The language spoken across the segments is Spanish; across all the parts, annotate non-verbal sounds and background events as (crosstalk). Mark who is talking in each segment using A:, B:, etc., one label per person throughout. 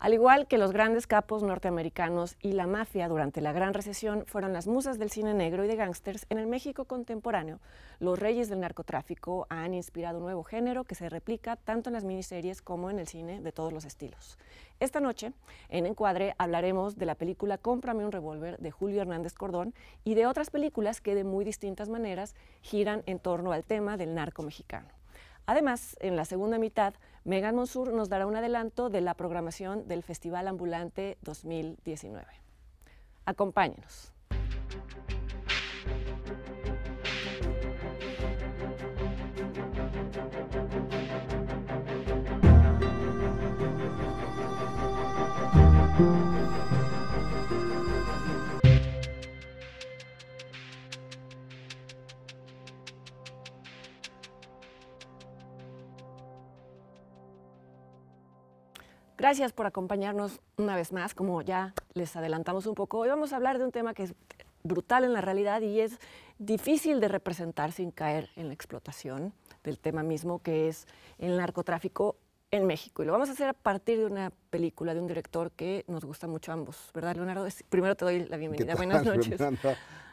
A: Al igual que los grandes capos norteamericanos y la mafia durante la Gran Recesión fueron las musas del cine negro y de gángsters, en el México contemporáneo los reyes del narcotráfico han inspirado un nuevo género que se replica tanto en las miniseries como en el cine de todos los estilos. Esta noche, en Encuadre, hablaremos de la película Cómprame un revólver de Julio Hernández Cordón y de otras películas que de muy distintas maneras giran en torno al tema del narco mexicano. Además, en la segunda mitad Megan Monsur nos dará un adelanto de la programación del Festival Ambulante 2019. Acompáñenos. Gracias por acompañarnos una vez más. Como ya les adelantamos un poco, hoy vamos a hablar de un tema que es brutal en la realidad y es difícil de representar sin caer en la explotación del tema mismo que es el narcotráfico en México. Y lo vamos a hacer a partir de una película de un director que nos gusta mucho a ambos, ¿verdad, Leonardo? Primero te doy la bienvenida. Buenas noches.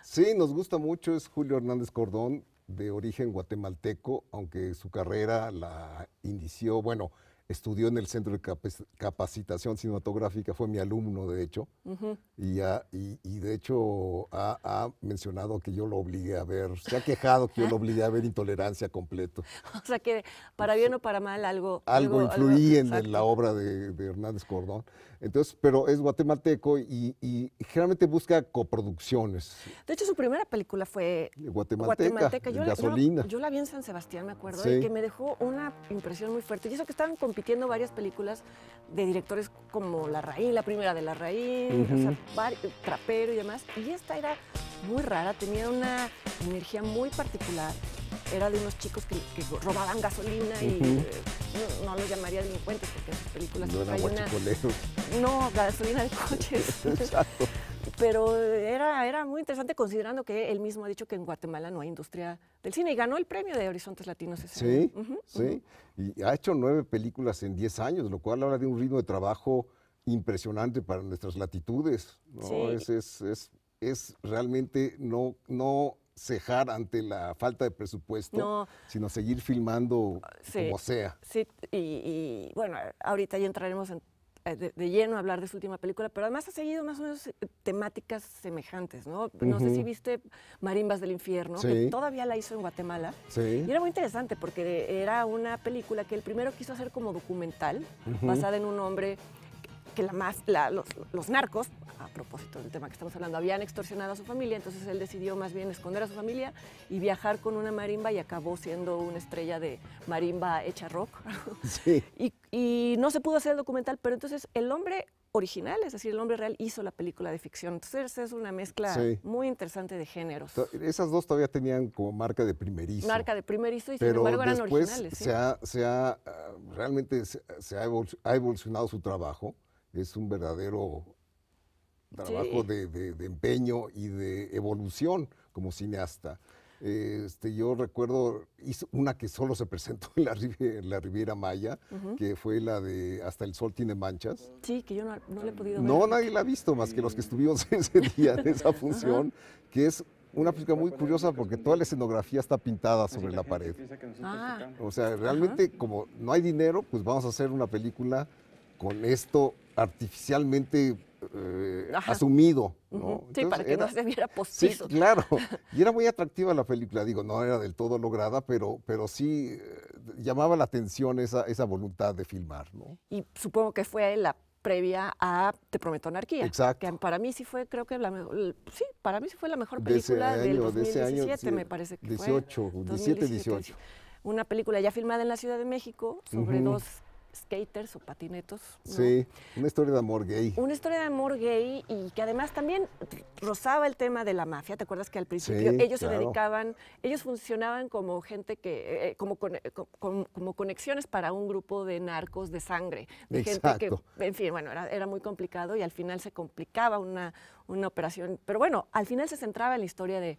B: Sí, nos gusta mucho. Es Julio Hernández Cordón, de origen guatemalteco, aunque su carrera la inició, bueno, estudió en el Centro de Capacitación Cinematográfica, fue mi alumno, de hecho, y, de hecho ha, mencionado que yo lo obligué a ver, se ha quejado que yo lo obligué a ver Intolerancia completo. (laughs)
A: O sea que para bien o para mal algo... Algo, en,
B: la obra de, Hernández Cordón. Entonces, pero es guatemalteco y, generalmente busca coproducciones.
A: De hecho, su primera película fue guatemalteca, Yo, gasolina. Yo, la vi en San Sebastián, me acuerdo, y que me dejó una impresión muy fuerte. Y eso que estaban con repitiendo varias películas de directores como La Raíz, la primera de La Raíz, Trapero y demás. Y esta era muy rara, tenía una energía muy particular. Era de unos chicos que, robaban gasolina y eh, no, los llamaría delincuentes porque en películas no No, gasolina de coches. (laughs) Exacto pero era, era muy interesante considerando que él mismo ha dicho que en Guatemala no hay industria del cine y ganó el premio de Horizontes Latinos. Ese sí, sí,
B: y ha hecho nueve películas en diez años, lo cual habla de un ritmo de trabajo impresionante para nuestras latitudes. Es, es, es, realmente no, no cejar ante la falta de presupuesto, sino seguir filmando como sea.
A: Sí, y, y bueno, ahorita ya entraremos en eh, de, lleno hablar de su última película, pero además ha seguido más o menos eh, temáticas semejantes, ¿no? No sé si viste Marimbas del Infierno, que todavía la hizo en Guatemala. Sí. Y era muy interesante porque era una película que el primero quiso hacer como documental, basada en un hombre que la más, la, los, narcos, a propósito del tema que estamos hablando, habían extorsionado a su familia, entonces él decidió más bien esconder a su familia y viajar con una marimba y acabó siendo una estrella de marimba hecha rock. (laughs) (laughs) y, no se pudo hacer el documental, pero entonces el hombre original, es decir, el hombre real hizo la película de ficción. Entonces es una mezcla muy interesante de géneros.
B: Esas dos todavía tenían como marca de primerizo. Marca
A: de primerizo y sin embargo eran originales.
B: Ah, realmente se ha evolucionado su trabajo es un verdadero trabajo de, empeño y de evolución como cineasta. Este, yo recuerdo hizo una que solo se presentó en la, Riviera Maya, que fue la de Hasta el Sol tiene manchas.
A: Sí, que yo no, la he podido ver. No,
B: nadie la ha visto más que los que estuvimos ese día en esa función, que es una película muy curiosa porque toda la escenografía está pintada sobre la, pared. Ah. O sea, realmente como no hay dinero, pues vamos a hacer una película con esto artificialmente eh, asumido. ¿no? Sí, para que no se
A: viera postizo.
B: Sí, claro. (laughs) Y era muy atractiva la película, digo, no era del todo lograda, pero, pero sí eh, llamaba la atención esa, esa voluntad de filmar. ¿no?
A: Y supongo que fue la previa a Te prometo anarquía. Exacto. Que para mí sí fue, creo que la mejor, sí, para mí sí fue la mejor película de del 2017, me parece que 18, fue. 18, 17, 18. Una película ya filmada en la Ciudad de México sobre dos skaters o patinetos. Sí,
B: una historia de amor gay. Una
A: historia de amor gay y que además también rozaba el tema de la mafia. ¿Te acuerdas que al principio ellos se dedicaban, ellos funcionaban como gente que, eh, como, eh, como, conexiones para un grupo de narcos de sangre. De Exacto. gente que, en fin, bueno, era, era, muy complicado y al final se complicaba una, una operación. Pero bueno, al final se centraba en la historia de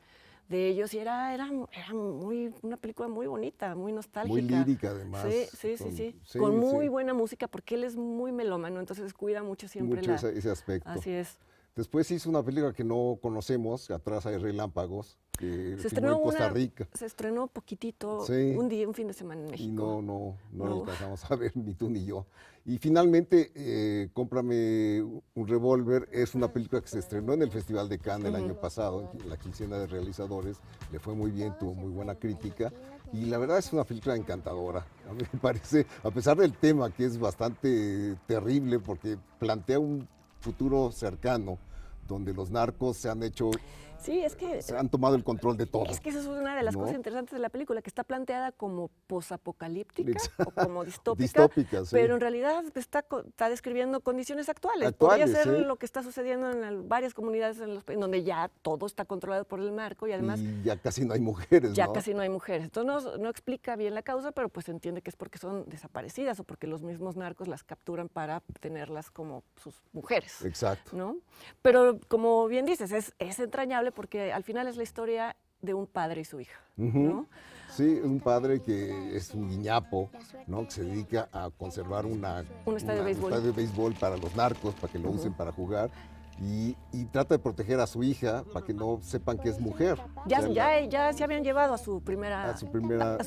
A: de ellos y era, era, muy, una película muy bonita, muy nostálgica. Muy lírica además. Sí, sí, con, sí, sí, Con muy buena música porque él es muy melómano, entonces cuida mucho siempre ese
B: aspecto. Así es. Después hizo una película que no conocemos, Atrás hay relámpagos, que se estrenó en Costa Rica. se
A: estrenó poquitito, un día, un fin de semana en
B: México. Y no, no, no, lo alcanzamos a ver, (laughs) ni tú ni yo. Y finalmente, eh, Cómprame un revólver es una película que se estrenó en el Festival de Cannes el año pasado, en la quincena de realizadores. Le fue muy bien, tuvo muy buena crítica. Y la verdad es una película encantadora. A mí me (laughs) parece, a pesar del tema que es bastante terrible porque plantea un futuro cercano, donde los narcos se han hecho
A: Sí, es que... Se
B: han tomado el control de todo. Es que
A: esa es una de las cosas interesantes de la película, que está planteada como posapocalíptica o como distópica, pero en realidad está, está describiendo condiciones actuales. Podría ser lo que está sucediendo en varias comunidades en, los, en, donde ya todo está controlado por el narco y además...
B: ya casi no hay mujeres, Ya casi
A: no hay mujeres. Entonces no, explica bien la causa, pero pues entiende que es porque son desaparecidas o porque los mismos narcos las capturan para tenerlas como sus mujeres. Exacto. ¿no? Pero como bien dices, es entrañable porque al final es la historia de un padre y su hija,
B: Sí, un padre que es un guiñapo, ¿no? Que se dedica a conservar una, un estadio, de, béisbol. para los narcos, para que lo usen para jugar y, trata de proteger a su hija para que no sepan que es mujer. Ya, ya,
A: ya se habían llevado a su primera, a su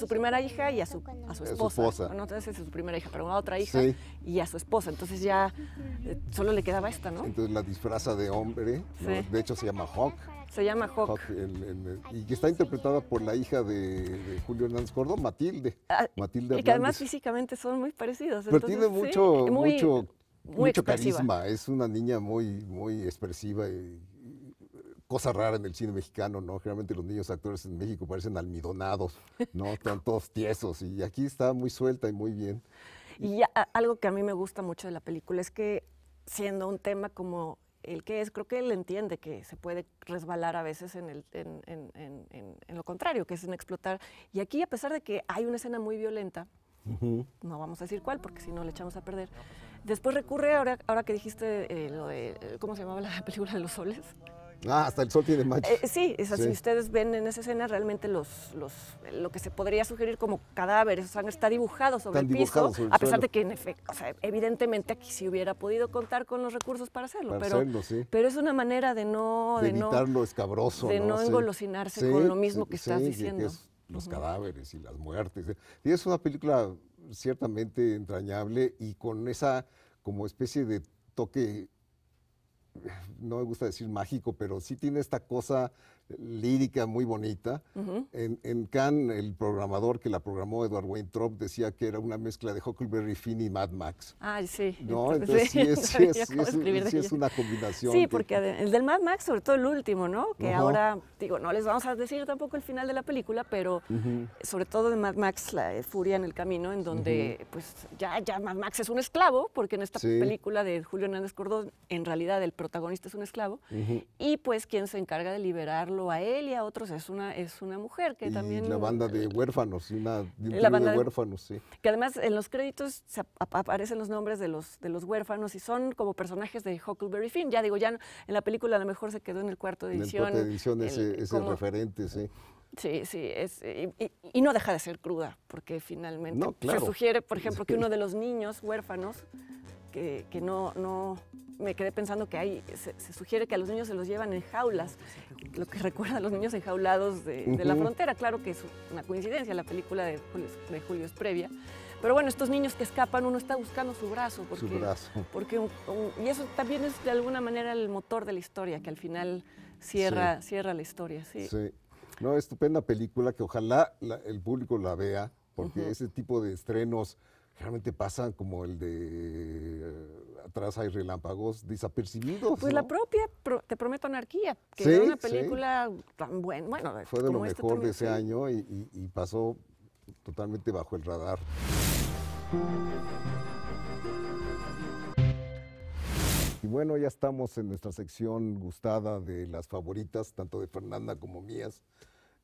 A: primera, (laughs) hija y a su, a su esposa. A su esposa. No, entonces es su primera hija, pero a otra hija y a su esposa. Entonces ya eh, solo le quedaba esta, ¿no?
B: Entonces la disfraza de hombre, de hecho se llama Hawk. Se llama Hawk. Y que está interpretada por la hija de, Julio Hernández Gordo, Matilde. Ah, Matilde y que además
A: físicamente son muy parecidos. Pero tiene mucho, mucho muy mucho carisma,
B: es una niña muy, muy expresiva y, cosa rara en el cine mexicano, ¿no? Generalmente los niños actores en México parecen almidonados, ¿no? (laughs) Están todos tiesos y aquí está muy suelta y muy bien.
A: Y, algo que a mí me gusta mucho de la película es que siendo un tema como el que es, creo que él entiende que se puede resbalar a veces en, el, en, lo contrario, que es en explotar. Y aquí, a pesar de que hay una escena muy violenta, no vamos a decir cuál, porque si no le echamos a perder, pues, Después recurre, ahora, ahora que dijiste eh, eh, ¿cómo se llamaba la (laughs) película de los soles?
B: Ah, hasta el sol tiene macho. Eh, sí, es así. Ustedes
A: ven en esa escena realmente los, los, lo que se podría sugerir como cadáveres, o sea, está dibujado sobre el piso, a pesar de que en efecto, evidentemente aquí sí hubiera podido contar con los recursos para hacerlo, pero, pero es una manera de no... De, evitar
B: lo escabroso. De no, engolosinarse con lo mismo que estás diciendo. los cadáveres y las muertes. Y es una película ciertamente entrañable y con esa como especie de toque, no me gusta decir mágico, pero sí tiene esta cosa lírica muy bonita. en, en, Cannes, el programador que la programó, Edward Weintraub, decía que era una mezcla de Huckleberry Finn y Mad Max. Ay, sí. ¿No? Entonces, sí, es, (laughs) una combinación. Sí, porque
A: el del Mad Max, sobre todo el último, ¿no? Que ahora, digo, no les vamos a decir tampoco el final de la película, pero sobre todo de Mad Max, la eh, furia en el camino, en donde pues ya, ya Mad Max es un esclavo, porque en esta película de Julio Hernández Cordón, en realidad el protagonista es un esclavo, y pues quien se encarga de liberarlo a él y a otros, es una, es una mujer que también... La banda
B: de huérfanos, una, banda de huérfanos, sí.
A: Que además en los créditos aparecen los nombres de los, de los huérfanos y son como personajes de Huckleberry Finn. Ya digo, ya en la película a lo mejor se quedó en el cuarto de edición. En el cuarto de edición ese, referente, sí. Sí, sí, y, no deja de ser cruda, porque finalmente se sugiere, por ejemplo, que uno de los niños huérfanos, que, no, no, me quedé pensando que hay, se, sugiere que a los niños se los llevan en jaulas, lo que recuerda a los niños enjaulados de, la frontera, claro que es una coincidencia, la película de Julio, de es previa, pero bueno, estos niños que escapan, uno está buscando su brazo, porque, su brazo. porque y eso también es de alguna manera el motor de la historia, que al final cierra, cierra la historia. Sí. sí.
B: No, estupenda película que ojalá el público la vea, porque ese tipo de estrenos realmente pasan como el de eh, atrás hay relámpagos desapercibidos. Pues la
A: propia Te Prometo Anarquía, que una película tan buena. Fue de lo este mejor de ese
B: año y pasó totalmente bajo el radar. Y bueno, ya estamos en nuestra sección gustada de las favoritas, tanto de Fernanda como mías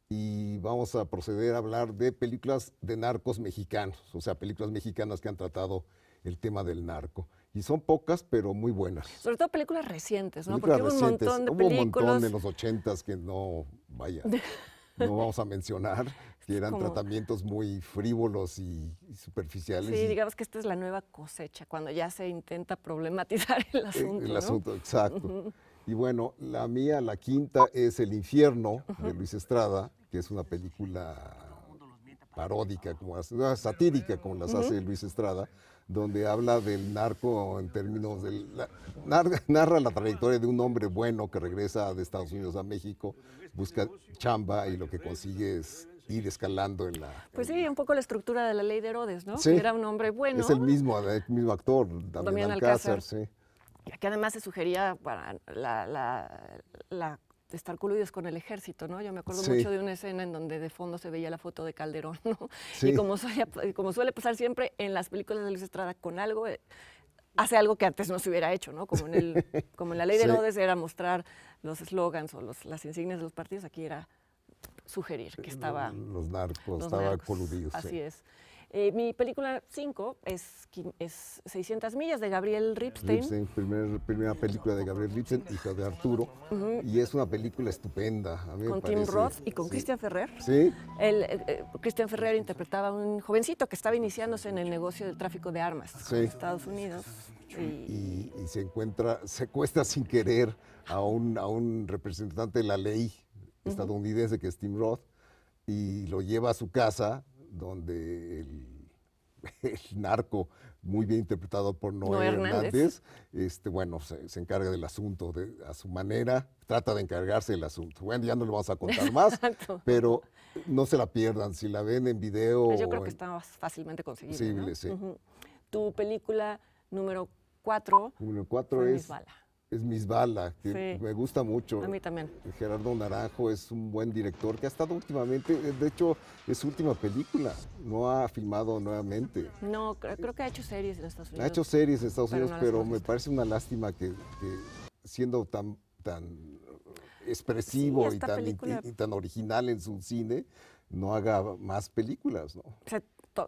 B: y vamos a proceder a hablar de películas de narcos mexicanos, o sea, películas mexicanas que han tratado el tema del narco. Y son pocas, pero muy buenas. Sobre
A: todo películas recientes, ¿no? Porque hubo un montón de hubo películas. un montón de los
B: ochentas que no, vaya, no vamos a mencionar, (laughs) que eran tratamientos muy frívolos y, superficiales. Sí, digamos
A: que esta es la nueva cosecha, cuando ya se intenta problematizar el eh, asunto. El, asunto, exacto.
B: Y bueno, la mía, la quinta, es El infierno, de Luis Estrada, que es una película paródica, como ah, satírica, como las hace Luis Estrada, donde habla del narco en términos de... (laughs) narra, la trayectoria de un hombre bueno que regresa de Estados Unidos a México, busca chamba y lo que consigue es ir escalando en la...
A: Pues sí, un poco la estructura de la ley de Herodes, ¿no? Sí, Era un hombre bueno. Es el
B: mismo, mismo actor, Damián Alcázar, sí.
A: Que además se sugería para la de estar coludidos con el ejército, ¿no? Yo me acuerdo mucho de una escena en donde de fondo se veía la foto de Calderón, ¿no? Y como suele, suele pasar siempre en las películas de Luis Estrada con algo, eh, hace algo que antes no se hubiera hecho, ¿no? Como en, (laughs) como la ley de Nodes era mostrar los eslogans o las insignias de los partidos, aquí era sugerir que estaba... Los narcos, estaba coludidos. Así es. Eh, mi película 5 es, es, 600 millas de Gabriel Ripstein.
B: primera película de Gabriel Ripstein, hija de Arturo. Y es una película estupenda. con Tim Roth y
A: con Christian Ferrer. Sí. Eh, eh, Christian Ferrer interpretaba a un jovencito que estaba iniciándose en el negocio del tráfico de armas en Estados Unidos.
B: Y... se encuentra, secuestra sin querer a un, a un representante de la ley estadounidense que es Tim Roth y lo lleva a su casa donde (laughs) el, narco, muy bien interpretado por Noé, Hernández. este, bueno, se, encarga del asunto a su manera, trata de encargarse del asunto. Bueno, ya no lo vamos a contar (laughs) más, pero no se la pierdan, si la ven en video. Pues yo creo que
A: está fácilmente conseguible. ¿no? Sí. Tu película número cuatro.
B: Número cuatro es es Misbala, que me gusta mucho. A mí también. Gerardo Naranjo es un buen director que ha estado últimamente, eh, de hecho, es su última película, no ha filmado nuevamente.
A: No, creo que ha hecho series en Estados Unidos. Ha hecho series en Estados Unidos, pero me
B: parece una lástima que, siendo tan, tan expresivo y, tan, original en su cine, no haga más películas, ¿no?
A: Se,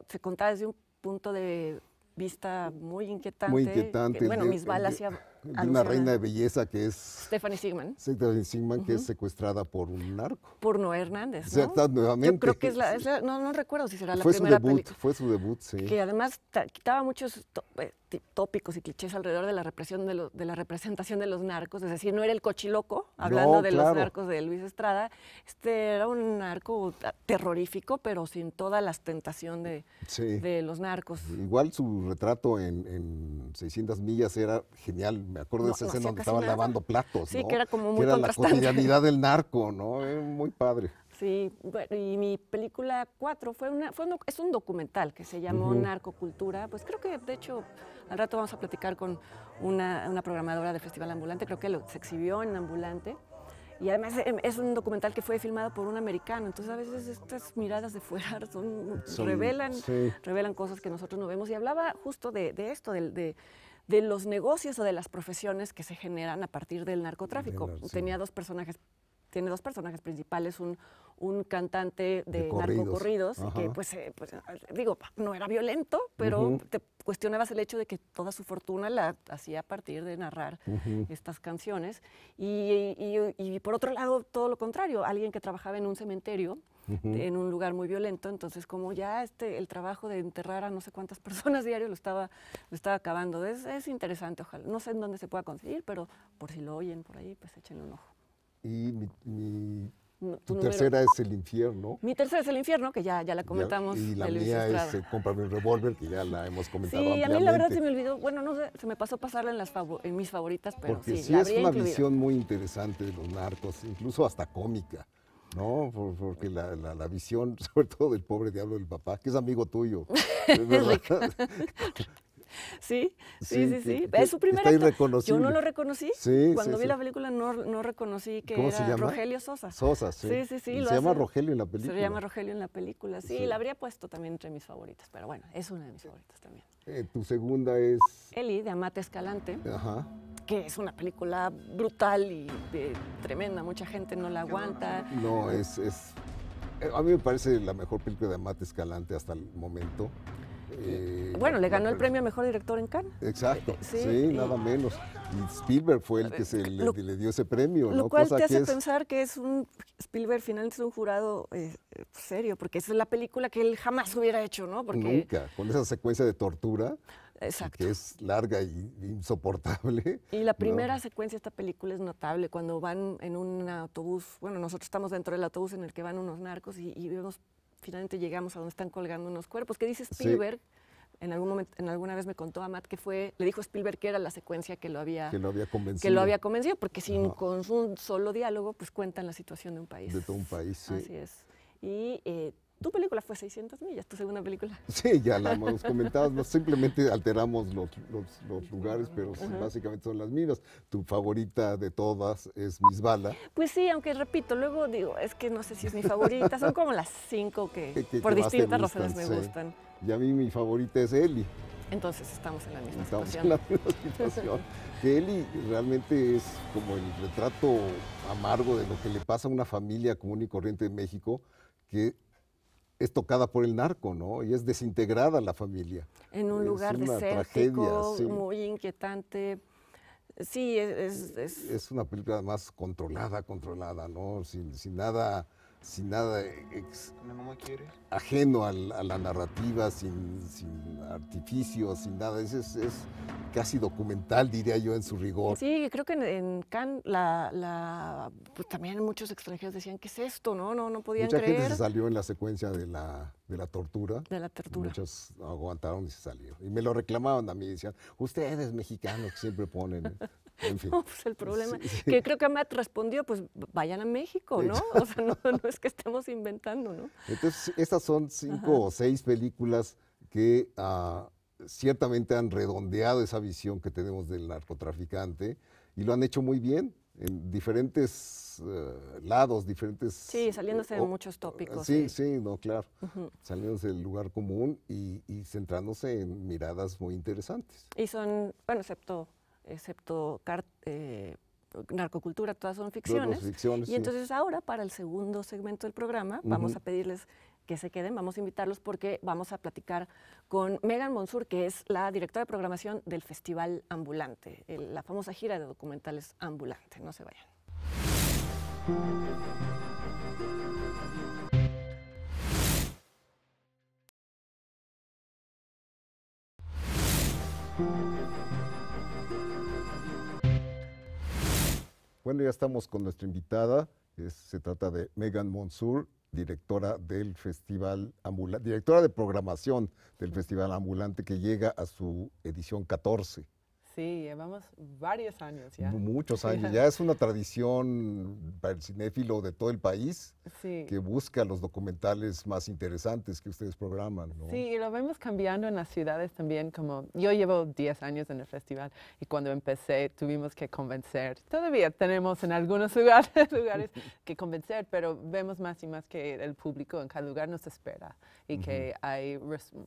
A: se contaba desde un punto de vista muy inquietante. Muy inquietante. bueno, mis balas hacía de una reina
B: de belleza que es...
A: Stephanie Sigman.
B: Stephanie Sigman, que es secuestrada por un narco.
A: Por Noé Hernández, ¿no? nuevamente. Yo creo que (laughs) es la... no, no recuerdo si será la fue primera su debut,
B: Fue su debut, sí. Que
A: además quitaba muchos... Eh, tópicos y clichés alrededor de la represión de, la representación de los narcos, es decir, no era el cochiloco, hablando de los narcos de Luis Estrada, este era un narco terrorífico, pero sin toda la tentación de, los narcos.
B: Igual su retrato en, 600 millas era genial, me acuerdo de ese en donde estaban lavando platos, sí, que era como muy era la cotidianidad del (laughs) narco, ¿no? muy padre.
A: Sí, bueno, y mi película 4 fue una, fue es un documental que se llamó Narcocultura. Pues creo que, de hecho, al rato vamos a platicar con una, programadora del Festival Ambulante, creo que se exhibió en Ambulante. Y además em, es un documental que fue filmado por un americano, entonces a veces estas miradas de fuera (laughs) son, revelan, revelan cosas que nosotros no vemos. Y hablaba justo de, esto, de, los negocios o de las profesiones que se generan a partir del narcotráfico. Tenía dos personajes tiene dos personajes principales, un, un cantante de, Narco narcocorridos, que pues, eh, pues, digo, no era violento, pero te cuestionabas el hecho de que toda su fortuna la hacía a partir de narrar estas canciones. Y, por otro lado, todo lo contrario, alguien que trabajaba en un cementerio, en un lugar muy violento, entonces como ya este, el trabajo de enterrar a no sé cuántas (laughs) personas diario lo estaba, lo estaba acabando. Es, es interesante, ojalá. No sé en dónde se pueda conseguir, pero por si lo oyen por ahí, pues échenle un ojo.
B: Y mi, tu, tercera es El Infierno. Mi
A: tercera es El Infierno, que ya, ya la comentamos. y la mía es eh,
B: Cómprame un revólver, que ya la hemos comentado Sí, a mí la verdad se me
A: olvidó, bueno, no sé, se me pasó pasarla en, las en mis favoritas, pero sí, es una visión
B: muy interesante de los narcos, incluso hasta cómica. No, porque la, visión, (laughs) sobre todo del pobre diablo del papá, que es amigo tuyo, (laughs)
A: (laughs) (laughs) Sí, sí, sí, sí. es su primera. acto. Yo no lo reconocí. Sí, Cuando vi la película no, reconocí que era Rogelio Sosa. Sosa, sí. Sí, sí, sí. se llama Rogelio en la película. Se llama Rogelio en la película, sí, La habría puesto también entre mis favoritas, pero bueno, es una de mis favoritas también.
B: Eh, tu segunda es...
A: Eli, de Amate Escalante. Ajá que es una película brutal y eh, tremenda, mucha gente no la aguanta.
B: No, es, es, eh, a mí me parece la mejor película de Amate Escalante hasta el momento.
C: Eh,
A: bueno, le ganó el premio a Mejor Director en Cannes.
B: Exacto, sí, nada menos. Spielberg fue el que se le, dio ese premio. Lo cual te hace
A: pensar que es un Spielberg finalmente es un jurado eh, serio, porque esa es la película que él jamás hubiera hecho, ¿no? Nunca,
B: con esa secuencia de tortura. Exacto. Que es larga e insoportable.
A: Y la primera secuencia de esta película es notable, cuando van en un autobús, bueno, nosotros estamos dentro del autobús en el que van unos narcos y vemos finalmente llegamos a donde están colgando unos cuerpos. ¿Qué dice Spielberg? En algún momento, en alguna vez me contó a Matt que fue, le dijo Spielberg que era la secuencia que lo había, que lo había convencido. porque sin con un solo diálogo, pues cuentan la situación de un país. De todo un país, sí. Así es. Y eh, tu película fue 600 millas, tu segunda película. (laughs) Sí, ya la hemos comentado,
B: simplemente alteramos los, lugares, pero básicamente son las mismas. Tu favorita de todas es Bala.
A: Pues sí, aunque repito, luego digo, es que no sé si es mi favorita, son como las cinco que, (laughs) por distintas razones me gustan.
B: Y a mí mi favorita es Eli.
A: Entonces estamos en la misma situación. (laughs) Estamos
B: Eli realmente es como el retrato amargo de lo que le pasa a una familia común y corriente en México, que es tocada por el narco, ¿no? Y es desintegrada la familia. En un lugar desértico, tragedia,
A: muy inquietante. Sí, es es,
B: una película más controlada, controlada, ¿no? sin nada sin nada e, ajeno a, la narrativa, sin, sin artificios, sin nada. Es, es, casi documental, diría yo, en su rigor. Sí,
A: creo que en, Cannes la, la, pues también muchos extranjeros decían, ¿qué es esto? No, no, no podían Mucha gente se
B: salió en la secuencia de la, de la tortura. De la tortura. Muchos aguantaron y se salió. Y me lo reclamaban a mí, decían, ustedes mexicanos que siempre ponen. ¿eh? (laughs) (laughs) No,
A: pues el problema, que creo que Amat respondió, pues vayan a México, ¿no? O sea, no, es que estemos inventando, ¿no?
B: Entonces, estas son cinco o seis películas que ah, ciertamente han redondeado esa visión que tenemos del narcotraficante y lo han hecho muy bien en diferentes eh, lados, diferentes... Sí, saliéndose de muchos tópicos. Sí, sí, no, claro. Saliéndose del lugar común y, y centrándose en miradas muy interesantes.
A: Y son, bueno, excepto excepto eh, narcocultura, todas son ficciones. y entonces ahora para el segundo segmento del programa vamos a pedirles que se queden, vamos a invitarlos porque vamos a platicar con Megan Monsur, que es la directora de programación del Festival Ambulante, la famosa gira de documentales Ambulante. No se vayan.
B: Bueno, ya estamos con nuestra invitada. se trata de Megan Monsur, directora del Festival directora de programación del Festival Ambulante, que llega a su edición 14.
C: Sí, llevamos varios años ya.
B: Muchos años. Ya es una tradición para el cinéfilo de todo el país que busca los documentales más interesantes que ustedes programan. Sí,
C: y lo vemos cambiando en las ciudades también. Como yo llevo 10 años en el festival y cuando empecé tuvimos que convencer. Todavía tenemos en algunos (laughs) lugares, lugares (laughs) que convencer, pero vemos más y más que el público en cada lugar nos espera y que hay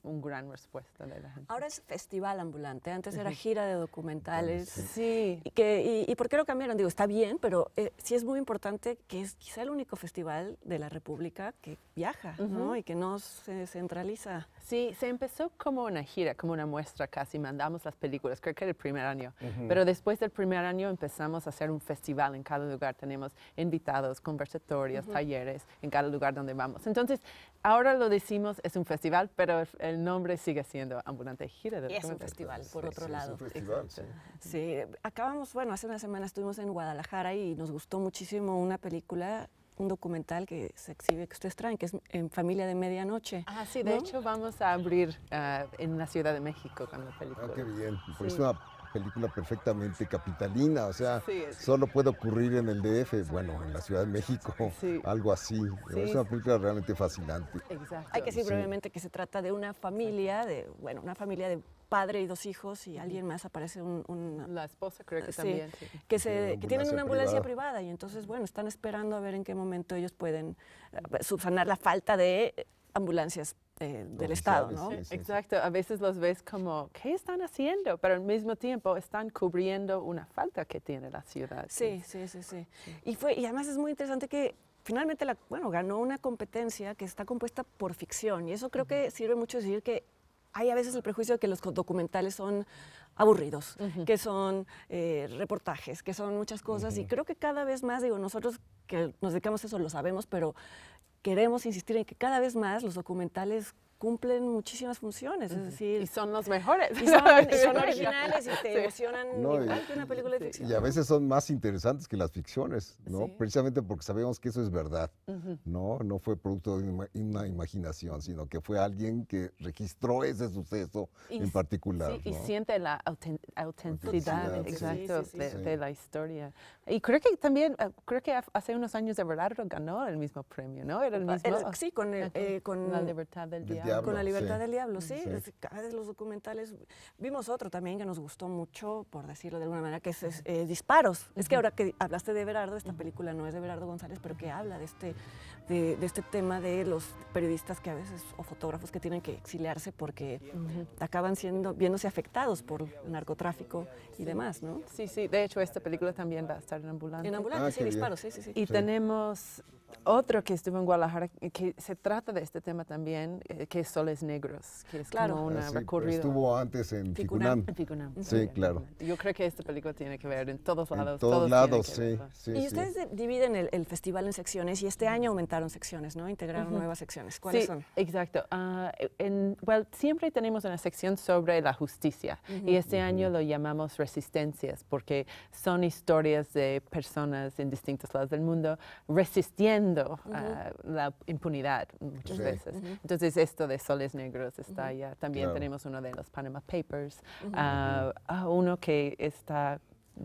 C: un gran respuesta de la gente.
A: Ahora es festival ambulante. Antes era gira de documentales documentales. Sí. Y, que, y, por qué lo cambiaron? Digo, está bien, pero eh, sí es muy importante que es quizá el único
C: festival de la República que viaja, ¿no? Y que no se centraliza. Sí, se empezó como una gira, como una muestra casi, mandamos las películas, creo que era el primer año, pero después del primer año empezamos a hacer un festival en cada lugar, tenemos invitados, conversatorios, talleres, en cada lugar donde vamos. Entonces, ahora lo decimos, es un festival, pero el nombre sigue siendo Ambulante Gira. Del es un festival, por otro lado. Es sí. sí.
A: acabamos, bueno, hace una semana estuvimos en Guadalajara y nos gustó muchísimo una película un documental
C: que se exhibe que traen que es en Familia de Medianoche. Ah, sí, de hecho vamos a abrir ah, en la Ciudad de México con la película. Ah, qué bien,
B: pues una película perfectamente capitalina, o sea, solo puede ocurrir en el DF, bueno, en la Ciudad de México, algo así. Es una película realmente fascinante.
C: Exacto.
A: Hay que decir brevemente que se trata de una familia, de, bueno, una familia de padre y dos hijos y alguien más aparece un... la esposa creo que también. Sí. Que, tienen una ambulancia privada. y entonces, bueno, están esperando a ver en qué momento ellos
C: pueden eh, subsanar la falta de ambulancias eh, del Estado, ¿no? Exacto, a veces los ves como, ¿qué están haciendo? Pero al mismo tiempo están cubriendo una falta que tiene la ciudad. Sí,
A: sí, sí, sí. Y, fue, y además es muy interesante que finalmente, la, bueno, ganó una competencia que está compuesta por ficción y eso creo que sirve mucho decir que hay a veces el prejuicio de que los documentales son aburridos, que son eh, reportajes, que son muchas cosas. Y creo que cada vez más, digo, nosotros que nos dedicamos a eso lo sabemos, pero queremos insistir en que cada vez más los documentales cumplen muchísimas
C: funciones, es decir... Y son los mejores. Y son, (laughs) originales y te emocionan no, igual y, una película de ficción. Y a
B: veces son más interesantes que las ficciones, ¿no? Precisamente porque sabemos que eso es verdad, ¿no? No fue producto de una, imaginación, sino que fue alguien que registró ese suceso en particular. Y siente
C: la autenticidad, de, la historia. Y creo que también, ah, creo que hace unos años de verdad ganó el mismo premio, ¿no? Era el ah, mismo... sí, eh, con, La libertad del, del con la libertad del diablo, sí.
A: Cada ah, vez los documentales. Vimos otro también que nos gustó mucho, por decirlo de alguna manera, que es, eh, Disparos. Es que ahora que hablaste de Berardo, esta película no es de Berardo González, pero que habla de este, de, este tema de los periodistas que a veces, o fotógrafos que tienen que exiliarse porque acaban siendo, viéndose afectados por narcotráfico y demás, ¿no? Sí, sí.
C: De hecho, esta película también va a estar en Ambulante. En Ambulante, ah, sí, Disparos, sí, sí, sí. Y tenemos otro que estuvo en Guadalajara, que se trata de este tema también, eh, que es Soles Negros, que es claro. como una ah, sí, Estuvo antes en Tijuana Sí, claro. Yo creo que esta película tiene que ver en todos
A: lados.
B: En todos, lados, sí, Y ustedes
A: dividen el, festival en secciones y este año
C: aumentaron secciones, ¿no? Integraron nuevas secciones. ¿Cuáles son? Exacto. Ah, en, siempre tenemos una sección sobre la justicia y este año lo llamamos resistencias porque son historias de personas en distintos lados del mundo resistiendo Ah, la impunidad muchas veces. Entonces, esto de soles negros está allá También tenemos uno de los Panama Papers, ah, ah, uno que está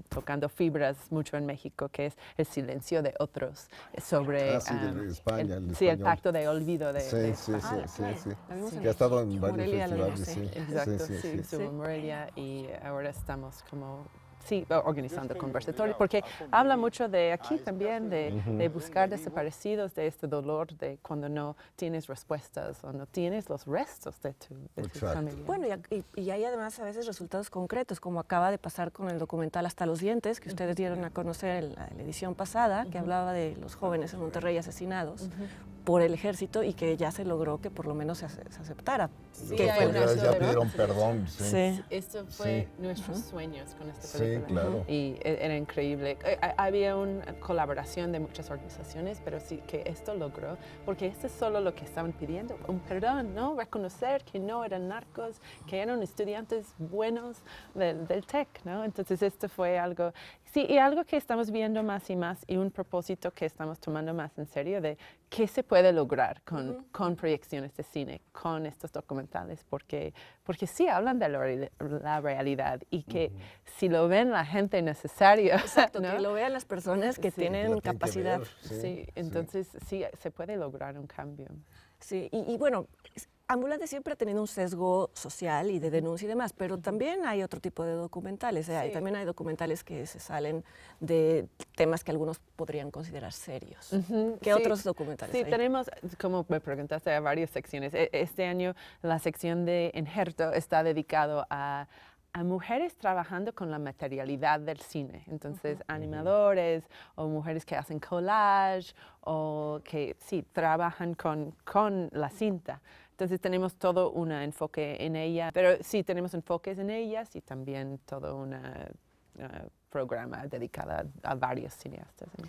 C: tocando fibras mucho en México, que es el silencio de otros sobre el, pacto de olvido de, sí, sí, sí, sí, estado en varios Exacto, sí, sí, y ahora estamos como sí, organizando conversatorios, porque habla mucho de aquí también, de, buscar desaparecidos, de este dolor de cuando no tienes respuestas o no tienes los restos de tu, familia.
A: Bueno, y, hay además a veces resultados concretos, como acaba de pasar con el documental Hasta los dientes, que ustedes dieron a conocer en la, edición pasada, que hablaba de los jóvenes en Monterrey asesinados por el ejército y que ya se logró que por lo menos se, aceptara. que ya, ya pidieron perdón. Sí. Esto fue nuestros sueños con este claro.
C: Y e-, era increíble. Eh, había una colaboración de muchas organizaciones, pero sí que esto logró, porque esto es solo lo que estaban pidiendo, un perdón, ¿no? Reconocer que no eran narcos, que eran estudiantes buenos del, del TEC, ¿no? Entonces esto fue algo, sí, y algo que estamos viendo más y más y un propósito que estamos tomando más en serio de qué se puede lograr con, proyecciones de cine, con estos documentales, porque, porque sí hablan de la, realidad y que si lo ven la gente necesaria. Exacto, (laughs) que lo vean las personas que tienen capacidad. sí, entonces
A: sí. se puede lograr un cambio. Sí, y bueno, Ambulante siempre ha tenido un sesgo social y de denuncia y demás, pero también hay otro tipo de documentales. ¿eh? También hay documentales que
C: se salen de temas que algunos podrían considerar serios. ¿Qué otros documentales? Sí, tenemos, como me preguntaste, varias secciones. E, este año la sección de Enjerto está dedicado a, mujeres trabajando con la materialidad del cine. Entonces, animadores o mujeres que hacen collage o que sí, trabajan con, con la cinta. Entonces tenemos todo un enfoque en ella, pero sí tenemos enfoques en ellas y también todo una ah, programa dedicada a varios cineastas. ¿eh?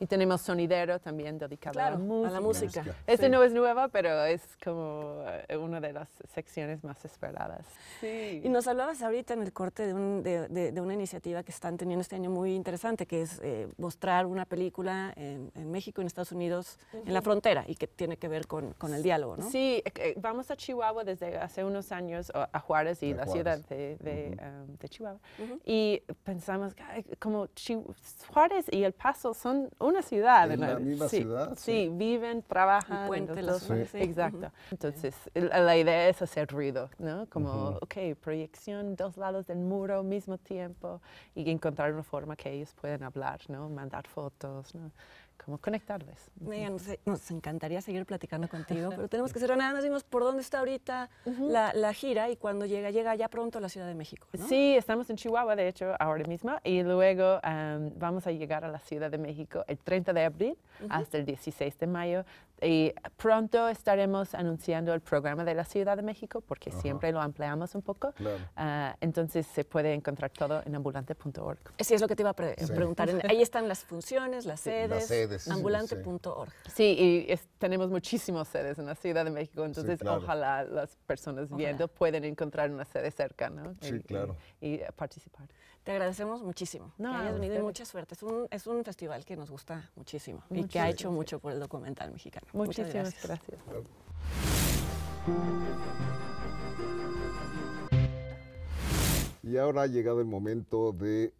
C: Y tenemos sonidero también dedicado a, la música. Este no es nuevo, pero es como eh, una de las secciones más esperadas. Sí. Y nos hablabas ahorita en el
A: corte de, una iniciativa que están teniendo este año muy interesante, que es eh, mostrar una película en, México México, en Estados Unidos, en la frontera,
C: y que tiene que ver con, el diálogo, ¿no? Sí, vamos a Chihuahua desde hace unos años, a Juárez y la ciudad de, um, Chihuahua, y pensamos como Juárez y El Paso son una ciudad. ¿En misma ciudad? Sí. viven, trabajan. Puente, Exacto. Entonces, la idea es hacer ruido, ¿no? Como, ok, proyección, dos lados del muro, mismo tiempo, y encontrar una forma que ellos pueden hablar, ¿no? Mandar fotos, ¿no? conectarles. nos, encantaría seguir platicando contigo, (laughs) pero tenemos que cerrar. Nada
A: más vimos por dónde está ahorita la, la, gira y cuando llega, llega ya pronto a la Ciudad de México. ¿no?
C: Sí, estamos en Chihuahua, de hecho, ahora mismo. Y luego vamos a llegar a la Ciudad de México el 30 de abril hasta el 16 de mayo. Y pronto estaremos anunciando el programa de la Ciudad de México porque siempre lo ampliamos un poco. Ah, entonces se puede encontrar todo en ambulante.org. Sí, es lo que te iba a preguntar. (laughs) Ahí
A: están las funciones, las sedes. ambulante.org.
C: Sí, y tenemos muchísimas sedes en la Ciudad de México, entonces ojalá las personas viendo puedan encontrar una sede cercana y, participar. Te agradecemos muchísimo. No, venido y mucha
A: suerte. Es un, festival que nos gusta muchísimo. y que ha hecho mucho por el documental mexicano. Muchísimas gracias.
B: Y ahora ha llegado el momento de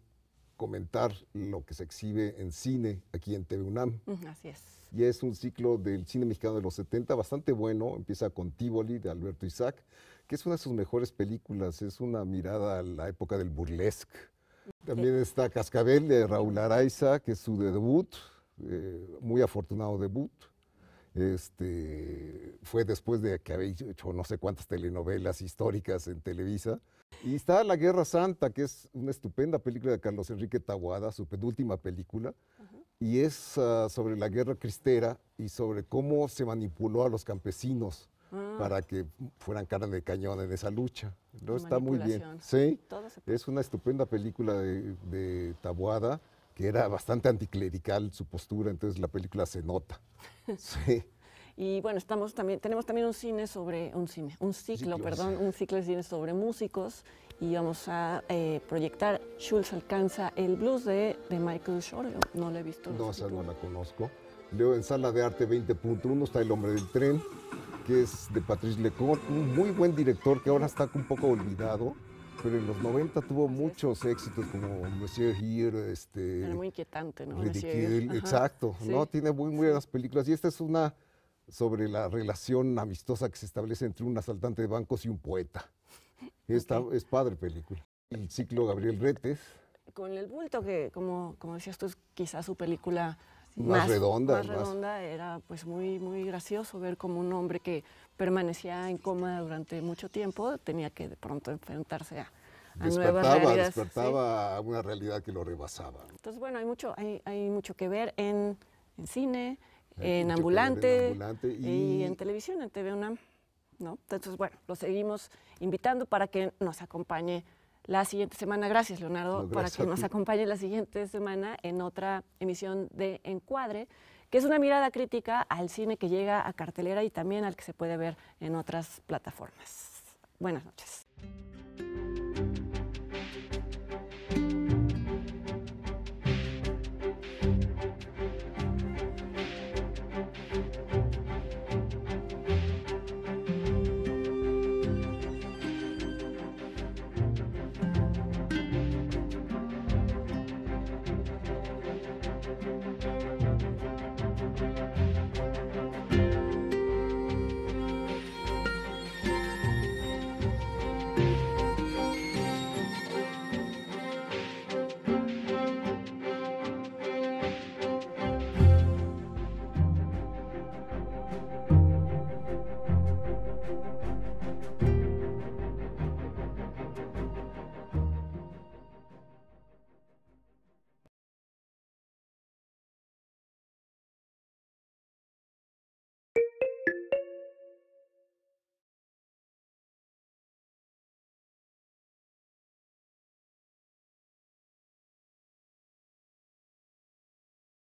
B: comentar lo que se exhibe en cine aquí en TV UNAM. Así es. Y es un ciclo del cine mexicano de los 70 bastante bueno. Empieza con Tivoli de Alberto Isaac, que es una de sus mejores películas. Es una mirada a la época del burlesque. También está Cascabel de Raúl Araiza, que es su debut, eh, muy afortunado debut. Este, fue después de que habéis hecho no sé cuántas telenovelas históricas en Televisa. Y está La Guerra Santa, que es una estupenda película de Carlos Enrique Taboada, su penúltima película, y es ah, sobre la guerra cristera y sobre cómo se manipuló a los campesinos ah. para que fueran carne de cañón en esa lucha. ¿no? Está muy bien. Sí, es una estupenda película de, de Taboada que era bastante anticlerical su postura, entonces la película se nota. (laughs) Sí.
A: Y bueno, estamos también, tenemos también un cine sobre, un cine, un ciclo, perdón, un ciclo de cine sobre músicos y vamos a eh, proyectar Schulz alcanza el blues de, de Michael Shore, no lo he visto. No,
B: esa no la conozco. Leo en Sala de Arte 20.1 está El Hombre del Tren, que es de Patrice Lecourt, un muy buen director que ahora está un poco olvidado, pero en los 90 tuvo muchos éxitos como Monsieur Here, este... Era muy inquietante, ¿no? exacto, ¿no? Tiene muy, buenas películas y esta es una sobre la relación amistosa que se establece entre un asaltante de bancos y un poeta. (laughs) Esta es padre película. El ciclo Gabriel Retes.
A: Con el bulto que, como, como decías tú, es quizás su película
B: más, redonda. Más, redonda,
A: era pues muy, muy gracioso ver como un hombre que permanecía en coma durante mucho tiempo tenía que de pronto enfrentarse a, nuevas realidades. Despertaba
B: a una realidad que lo rebasaba.
A: Entonces, bueno, hay mucho, hay, hay mucho que ver en, en cine, en ambulante, y... en televisión, en TV UNAM. ¿no? Entonces, bueno, lo seguimos invitando para que nos acompañe la siguiente semana. Gracias, Leonardo, para que nos acompañe la siguiente semana en otra emisión de Encuadre, que es una mirada crítica al cine que llega a cartelera y también al que se puede ver en otras plataformas. Buenas noches.